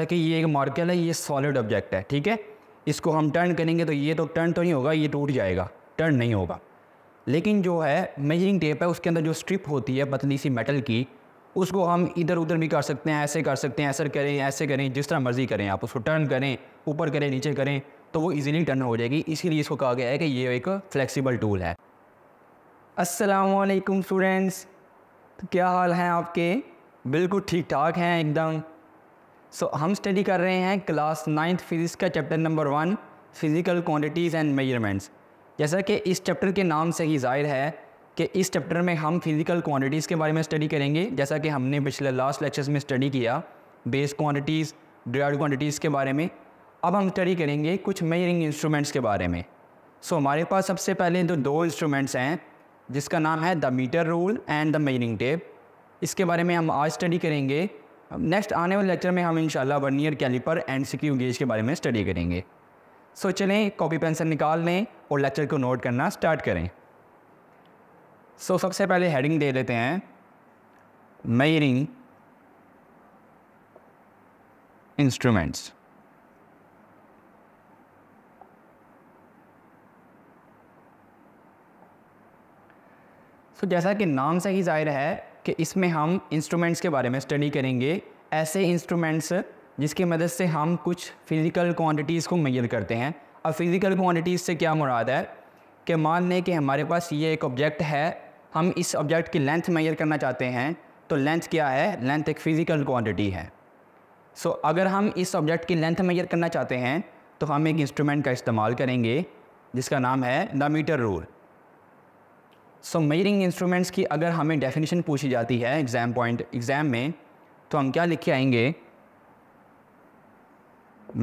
कि ये एक मार्कल है ये सॉलिड ऑब्जेक्ट है ठीक है इसको हम टर्न करेंगे तो ये तो टर्न तो नहीं होगा ये टूट जाएगा टर्न नहीं होगा लेकिन जो है मेजरिंग टेप है उसके अंदर जो स्ट्रिप होती है पतली सी मेटल की उसको हम इधर उधर भी कर सकते हैं ऐसे कर सकते हैं ऐसे करें ऐसे करें जिस तरह मर्ज़ी करें आप उसको टर्न करें ऊपर करें नीचे करें तो वो इजीली टर्न हो जाएगी इसीलिए इसको कहा गया है कि ये एक फ्लेक्सिबल टूल है वालेकुम स्टूडेंट्स तो क्या हाल हैं आपके बिल्कुल ठीक ठाक हैं एकदम सो हम स्टडी कर रहे हैं क्लास नाइन्थ फिज़िक्स का chapter number one physical quantities and measurements जैसा कि इस चैप्टर के नाम से ही जाहिर है कि इस चैप्टर में हम फिज़िकल क्वांटिटीज़ के बारे में स्टडी करेंगे जैसा कि हमने पिछले लास्ट लेक्चर्स में स्टडी किया बेस क्वान्टिटीज़ डिराइड क्वान्टिटीज़ के बारे में अब हम स्टडी करेंगे कुछ मेजरिंग इंस्ट्रूमेंट्स के बारे में सो so, हमारे पास सबसे पहले जो तो दो इंस्ट्रूमेंट्स हैं जिसका नाम है the metre rule and the measuring tape इसके बारे में हम आज स्टडी करेंगे नेक्स्ट आने वाले लेक्चर में हम इंशाल्लाह vernier caliper and screw gauge के बारे में स्टडी करेंगे सो so, चलें कॉपी पेंसिल निकाल लें और लेक्चर को नोट करना स्टार्ट करें सो so, सबसे पहले हेडिंग दे देते हैं मेयरिंग इंस्ट्रूमेंट्स सो जैसा कि नाम से ही जाहिर है कि इसमें हम इंस्ट्रूमेंट्स के बारे में स्टडी करेंगे ऐसे इंस्ट्रूमेंट्स जिसकी मदद से हम कुछ फिज़िकल क्वांटिटीज़ को मैयर करते हैं अब फिज़िकल क्वांटिटीज़ से क्या मुराद है कि मान लें कि हमारे पास ये एक ऑब्जेक्ट है हम इस ऑब्जेक्ट की लेंथ मैयर करना चाहते हैं तो लेंथ क्या है लेंथ एक फ़िज़िकल क्वांटिटी है सो so, अगर हम इस ऑब्जेक्ट की लेंथ मैयर करना चाहते हैं तो हम एक इंस्ट्रूमेंट का इस्तेमाल करेंगे जिसका नाम है the metre rule so measuring instruments की अगर हमें डेफिनेशन पूछी जाती है एग्ज़ाम पॉइंट एग्ज़ाम में तो हम क्या लिख के आएंगे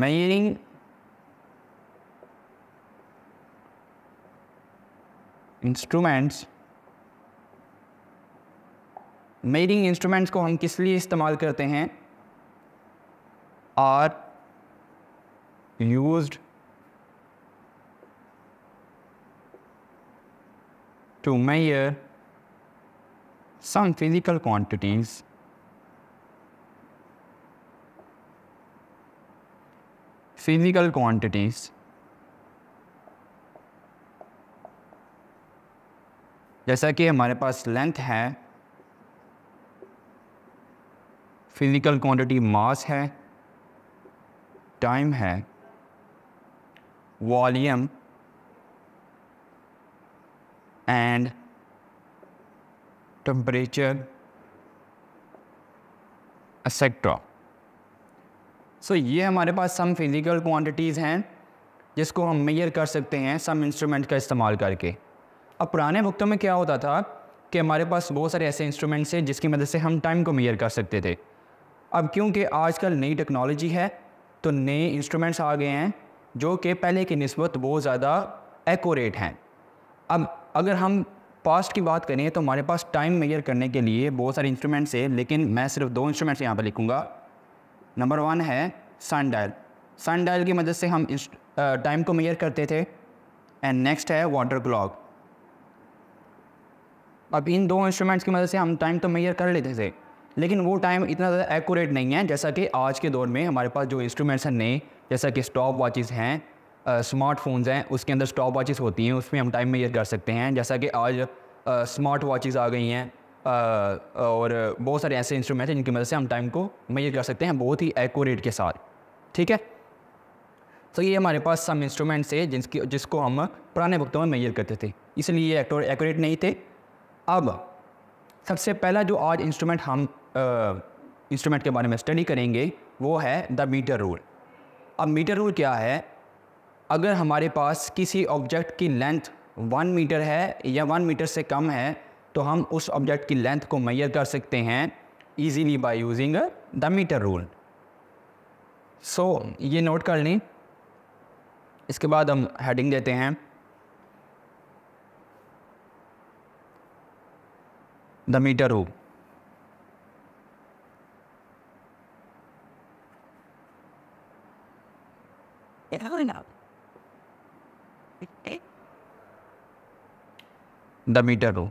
मेजरिंग इंस्ट्रूमेंट्स मेजरिंग इंस्ट्रूमेंट्स को हम किस लिए इस्तेमाल करते हैं are used to measure some physical quantities physical quantities जैसा कि हमारे पास लेंथ है फिजिकल क्वांटिटी मास है टाइम है volume and temperature etcetera so so, ये हमारे पास सम फिज़िकल क्वांटिटीज़ हैं जिसको हम मेयर कर सकते हैं सम इंस्ट्रूमेंट का इस्तेमाल करके अब पुराने वक्तों में क्या होता था कि हमारे पास बहुत सारे ऐसे इंस्ट्रूमेंट्स हैं जिसकी मदद से हम टाइम को मेयर कर सकते थे अब क्योंकि आजकल नई टेक्नोलॉजी है तो नए इंस्ट्रूमेंट्स आ गए हैं जो कि पहले की नस्बत बहुत ज़्यादा एकोरेट हैं अब अगर हम पास्ट की बात करें तो हमारे पास टाइम मेजर करने के लिए बहुत सारे इंस्ट्रूमेंट्स हैं लेकिन मैं सिर्फ दो इंस्ट्रूमेंट्स यहाँ पर लिखूँगा नंबर वन है सन डायल सन डायल की मदद से हम टाइम को मेजर करते थे एंड नेक्स्ट है वाटर क्लॉक अब इन दो इंस्ट्रूमेंट्स की मदद से हम टाइम तो मेजर कर लेते थे लेकिन वो टाइम इतना ज़्यादा एक्यूरेट नहीं है जैसा कि आज के दौर में हमारे पास जो इंस्ट्रूमेंट्स हैं नए जैसा कि स्टॉप वॉचिज़ हैं स्मार्टफोन्स हैं उसके अंदर स्टॉप वॉचेस होती हैं उसमें हम टाइम मेजर कर सकते हैं जैसा कि आज स्मार्ट वॉचेस आ गई हैं और बहुत सारे ऐसे इंस्ट्रूमेंट हैं जिनकी मदद से हम टाइम को मेजर कर सकते हैं बहुत ही एक्यूरेट के साथ ठीक है तो ये हमारे पास सम इंस्ट्रूमेंट्स है जिसकी जिसको हम पुराने वक्तों में मेजर करते थे इसलिए ये एक्यूरेट नहीं थे अब सबसे पहला जो आज इंस्ट्रूमेंट हम इंस्ट्रूमेंट के बारे में स्टडी करेंगे वो है द मीटर रूल अब मीटर रूल क्या है अगर हमारे पास किसी ऑब्जेक्ट की लेंथ वन मीटर है या वन मीटर से कम है तो हम उस ऑब्जेक्ट की लेंथ को मैयर कर सकते हैं easily by using the metre rule so ये नोट कर लें इसके बाद हम हेडिंग देते हैं the metre rule I don't know. The metre row.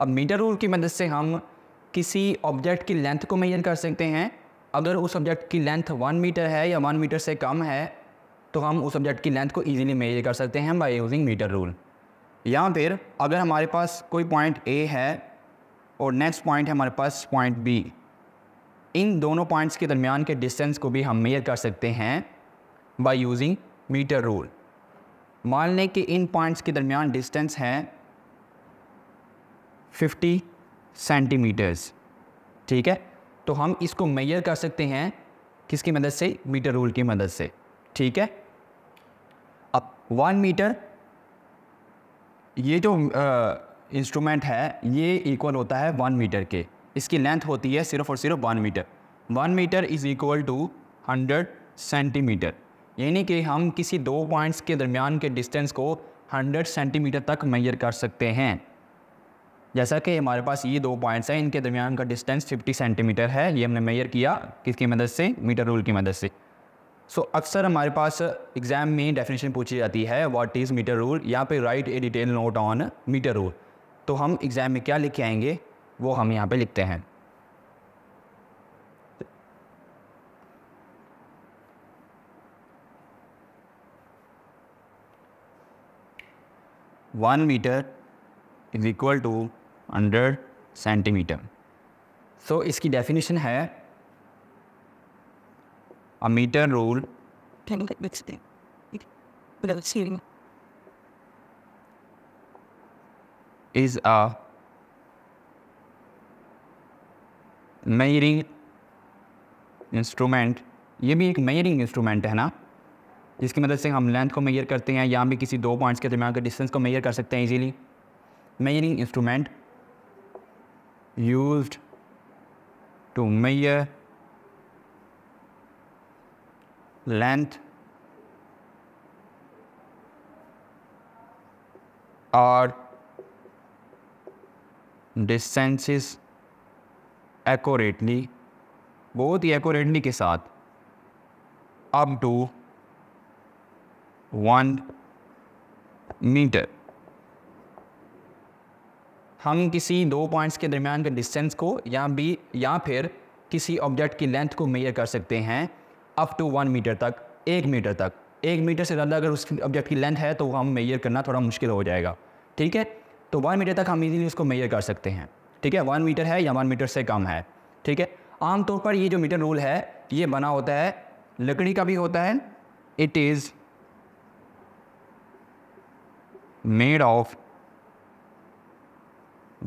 अब मीटर रूल की मदद से हम किसी ऑब्जेक्ट की लेंथ को मेजर कर सकते हैं अगर उस ऑब्जेक्ट की लेंथ वन मीटर है या वन मीटर से कम है तो हम उस ऑब्जेक्ट की लेंथ को ईजिली मेजर कर सकते हैं बाय यूजिंग मीटर रूल या फिर अगर हमारे पास कोई पॉइंट ए है और नेक्स्ट पॉइंट है हमारे पास पॉइंट बी इन दोनों पॉइंट्स के दरमियान के डिस्टेंस को भी हम मेयर कर सकते हैं बाई यूजिंग मीटर रूल मान लें कि इन पॉइंट्स के दरमियान डिस्टेंस है 50 सेंटीमीटर्स ठीक है तो हम इसको मेयर कर सकते हैं किसकी मदद से मीटर रूल की मदद से ठीक है अब वन मीटर ये जो इंस्ट्रूमेंट है ये इक्वल होता है वन मीटर के इसकी लेंथ होती है सिर्फ और सिर्फ one metre one metre is equal to hundred centimetre यानी कि हम किसी दो पॉइंट्स के दरमियान के डिस्टेंस को हंड्रेड सेंटीमीटर तक मैयर कर सकते हैं जैसा कि हमारे पास ये दो पॉइंट्स हैं इनके दरमियान का डिस्टेंस फिफ्टी सेंटीमीटर है ये हमने मैयर किया किसकी मदद से मीटर रूल की मदद से सो so, अक्सर हमारे पास एग्ज़ाम में डेफिनेशन पूछी जाती है व्हाट इज़ मीटर रूल यहाँ पे write a detail note on metre rule तो हम एग्ज़ाम में क्या लिखे आएंगे वो हम यहाँ पे लिखते हैं one metre is equal to hundred centimetre so इसकी डेफिनेशन है a metre rule is a measuring instrument ये भी एक मेयरिंग इंस्ट्रूमेंट है ना जिसकी मदद से हम लेंथ को मेयर करते हैं या भी किसी दो पॉइंट्स के दरमियान के डिस्टेंस को मेयर कर सकते हैं easily measuring instrument used to measure length और डिस्टेंसेस एकोरेटली बहुत ही एकोरेटली के साथ अप टू वन मीटर हम किसी दो पॉइंट्स के दरमियान के डिस्टेंस को या भी या फिर किसी ऑब्जेक्ट की लेंथ को मेयर कर सकते हैं अप टू वन मीटर तक एक मीटर तक एक मीटर से ज़्यादा अगर उस ऑब्जेक्ट की लेंथ है तो हम मेयर करना थोड़ा मुश्किल हो जाएगा ठीक है तो वन मीटर तक हम इजीली उसको मेयर कर सकते हैं ठीक है वन मीटर है या वन मीटर से कम है ठीक है आमतौर पर ये जो मीटर रूल है ये बना होता है लकड़ी का भी होता है it is made of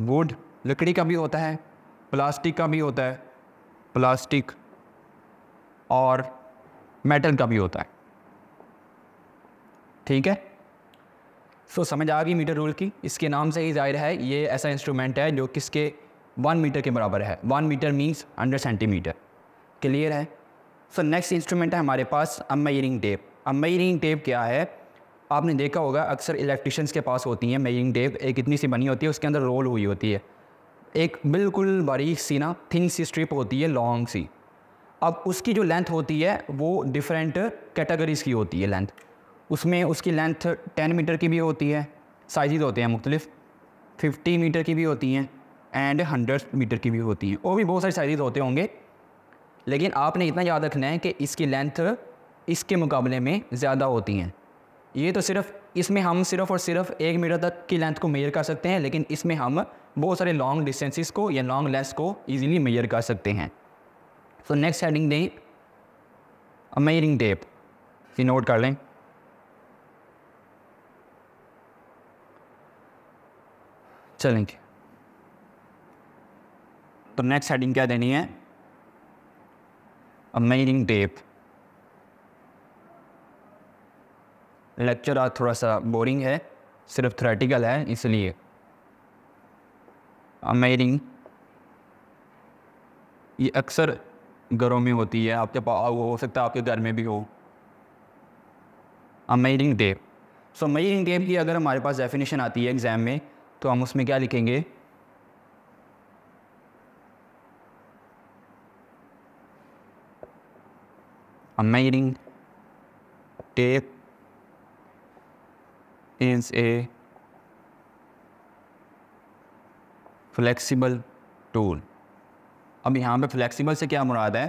wood लकड़ी का भी होता है प्लास्टिक का भी होता है प्लास्टिक और मेटल का भी होता है ठीक है सो so, समझ आ गई मीटर रूल की इसके नाम से ही जाहिर है ये ऐसा इंस्ट्रूमेंट है जो किसके वन मीटर के बराबर है one metre means hundred centimetre clear है सो नेक्स्ट इंस्ट्रूमेंट है हमारे पास अमेयरिंग टेप अमेयरिंग टेप क्या है आपने देखा होगा अक्सर इलेक्ट्रिशियंस के पास होती हैं मेयरिंग टेप एक इतनी सी बनी होती है उसके अंदर रोल हुई होती है एक बिल्कुल बारीक सी ना थिन सी स्ट्रिप होती है लॉन्ग सी अब उसकी जो लेंथ होती है वो डिफरेंट कैटेगरीज़ की होती है लेंथ उसमें उसकी लेंथ टेन मीटर की भी होती है साइज़ होते हैं मुख्तलिफ फिफ्टी मीटर की भी होती हैं एंड हंड्रेड मीटर की भी होती हैं और भी बहुत सारे साइज़ होते होंगे लेकिन आपने इतना याद रखना है कि इसकी लेंथ इसके मुकाबले में ज़्यादा होती हैं ये तो सिर्फ इसमें हम सिर्फ और सिर्फ एक मीटर तक की लेंथ को मेजर कर सकते हैं लेकिन इसमें हम बहुत सारे लॉन्ग डिस्टेंसिस को या लॉन्ग लेंथ को ईज़िली मेजर कर सकते हैं सो नेक्स्ट हेडिंग दें मेयरिंग टेप ये नोट कर लें चलेंगे तो नेक्स्ट हेडिंग क्या देनी है अमेजिंग टेप लेक्चर आज थोड़ा सा बोरिंग है सिर्फ थ्रेटिकल है इसलिए अमेरिंग ये अक्सर घरों में होती है आपके पास हो सकता है आपके घर में भी हो अमेरिंग टेप सो अमेरिंग टेप की अगर हमारे पास डेफिनेशन आती है एग्ज़ाम में तो हम उसमें क्या लिखेंगे measuring टेप इंस ए फ्लेक्सिबल टूल अब यहाँ पे फ्लेक्सिबल से क्या मुराद है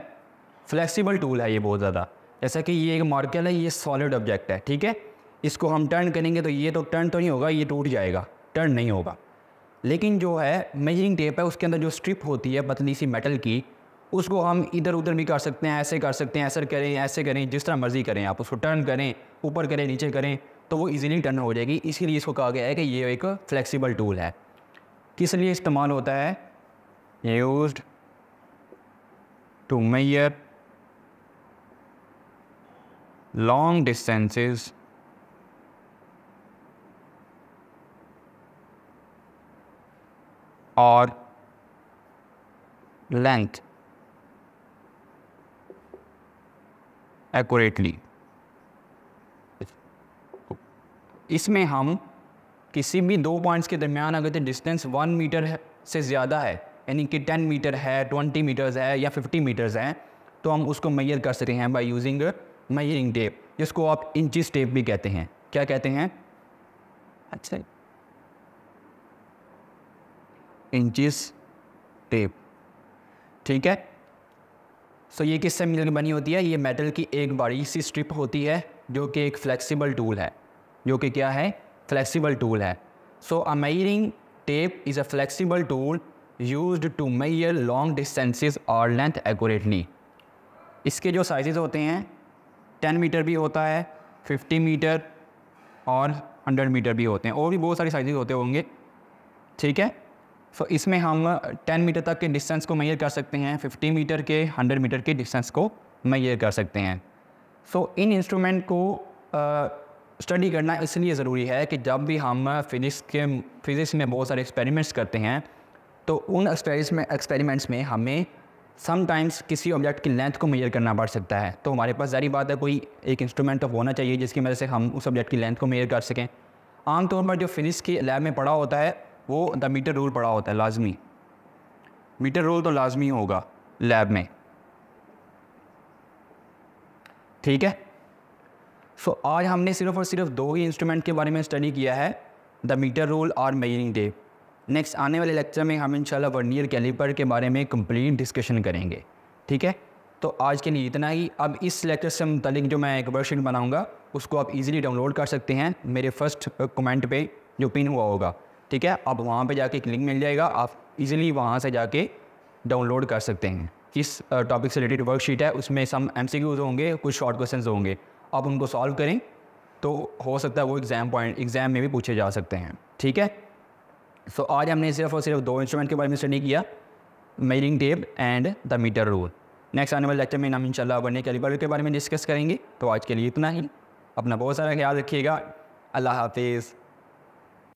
फ्लेक्सिबल टूल है ये बहुत ज़्यादा जैसा कि ये एक मार्केल है ये सॉलिड ऑब्जेक्ट है ठीक है इसको हम टर्न करेंगे तो ये तो टर्न तो नहीं होगा ये टूट जाएगा टर्न नहीं होगा लेकिन जो है मेजरिंग टेप है उसके अंदर जो स्ट्रिप होती है पतली सी मेटल की उसको हम इधर उधर भी कर सकते हैं ऐसे कर सकते हैं ऐसे करें ऐसे करें जिस तरह मर्ज़ी करें आप उसको टर्न करें ऊपर करें नीचे करें तो वो इजीली टर्न हो जाएगी इसीलिए इसको कहा गया है कि ये एक फ्लेक्सिबल टूल है किस लिए इस्तेमाल होता है use to measure long distances और लेंथ एक्यूरेटली इसमें हम किसी भी दो पॉइंट्स के दरमियान अगर डिस्टेंस वन मीटर से ज़्यादा है यानी कि टेन मीटर है ट्वेंटी मीटर्स है या फिफ्टी मीटर्स हैं तो हम उसको मैयर कर सकते हैं बाई यूजिंग मैयरिंग टेप जिसको आप इंचिस टेप भी कहते हैं क्या कहते हैं अच्छा इंचिस टेप ठीक है सो so, ये किससे मिलकर बनी होती है ये मेटल की एक बड़ी सी स्ट्रिप होती है जो कि एक फ्लेक्सिबल टूल है जो कि क्या है फ्लेक्सिबल टूल है so a measuring tape is a flexible tool use to measure long distances और लेंथ एक्यूरेटली इसके जो साइजेस होते हैं टेन मीटर भी होता है फिफ्टी मीटर और हंड्रेड मीटर भी होते हैं और भी बहुत सारे साइज़ होते होंगे ठीक है सो इसमें हम 10 मीटर तक के डिस्टेंस को मैयर कर सकते हैं 50 मीटर के 100 मीटर के डिस्टेंस को मैयर कर सकते हैं सो so, इन इंस्ट्रूमेंट को स्टडी uh, करना इसलिए ज़रूरी है कि जब भी हम फिजिक्स के फिज़िक्स में बहुत सारे एक्सपेरिमेंट्स करते हैं तो उन एक्सपेरिमेंट्स में एक्सपेरिमेंट्स में हमें समटाइम्स किसी ऑब्जेक्ट की लेंथ को मेजर करना पड़ सकता है तो हमारे पास जारी बात है कोई एक इंस्ट्रूमेंट तो होना चाहिए जिसकी वजह से हम उस ऑब्जेक्ट की लेंथ को मेजर कर सकें आमतौर पर जो फिजिक्स की लैब में पढ़ा होता है वो द मीटर रोल पड़ा होता है लाजमी मीटर रोल तो लाजमी होगा लैब में ठीक है सो so, आज हमने सिर्फ और सिर्फ दो ही इंस्ट्रूमेंट के बारे में स्टडी किया है द मीटर रोल और मेजरिंग टेप नेक्स्ट आने वाले लेक्चर में हम इंशाल्लाह वर्नियर कैलिपर के बारे में कंप्लीट डिस्कशन करेंगे ठीक है तो आज के लिए इतना ही अब इस लेक्चर से मुतलिक जो मैं एक वर्कशीट बनाऊँगा उसको आप इजीली डाउनलोड कर सकते हैं मेरे फर्स्ट कमेंट पे जो पिन हुआ होगा ठीक है अब वहाँ पे जाके एक लिंक मिल जाएगा आप इजीली वहाँ से जाके डाउनलोड कर सकते हैं किस टॉपिक से रिलेटेड वर्कशीट है उसमें सम एम होंगे कुछ शॉर्ट क्वेश्चन होंगे आप उनको सॉल्व करें तो हो सकता है वो एग्ज़ाम पॉइंट एग्ज़ाम में भी पूछे जा सकते हैं ठीक है सो so, आज हमने सिर्फ और सिर्फ दो इंस्ट्रूमेंट के बारे में स्टडी किया measuring tape and the metre rule next आने वाले लेक्चर में हम इंशाल्लाह के कैलिपर के बारे में डिस्कस करेंगे तो आज के लिए इतना ही अपना बहुत सारा ख्याल रखिएगा अल्लाह हाफिज़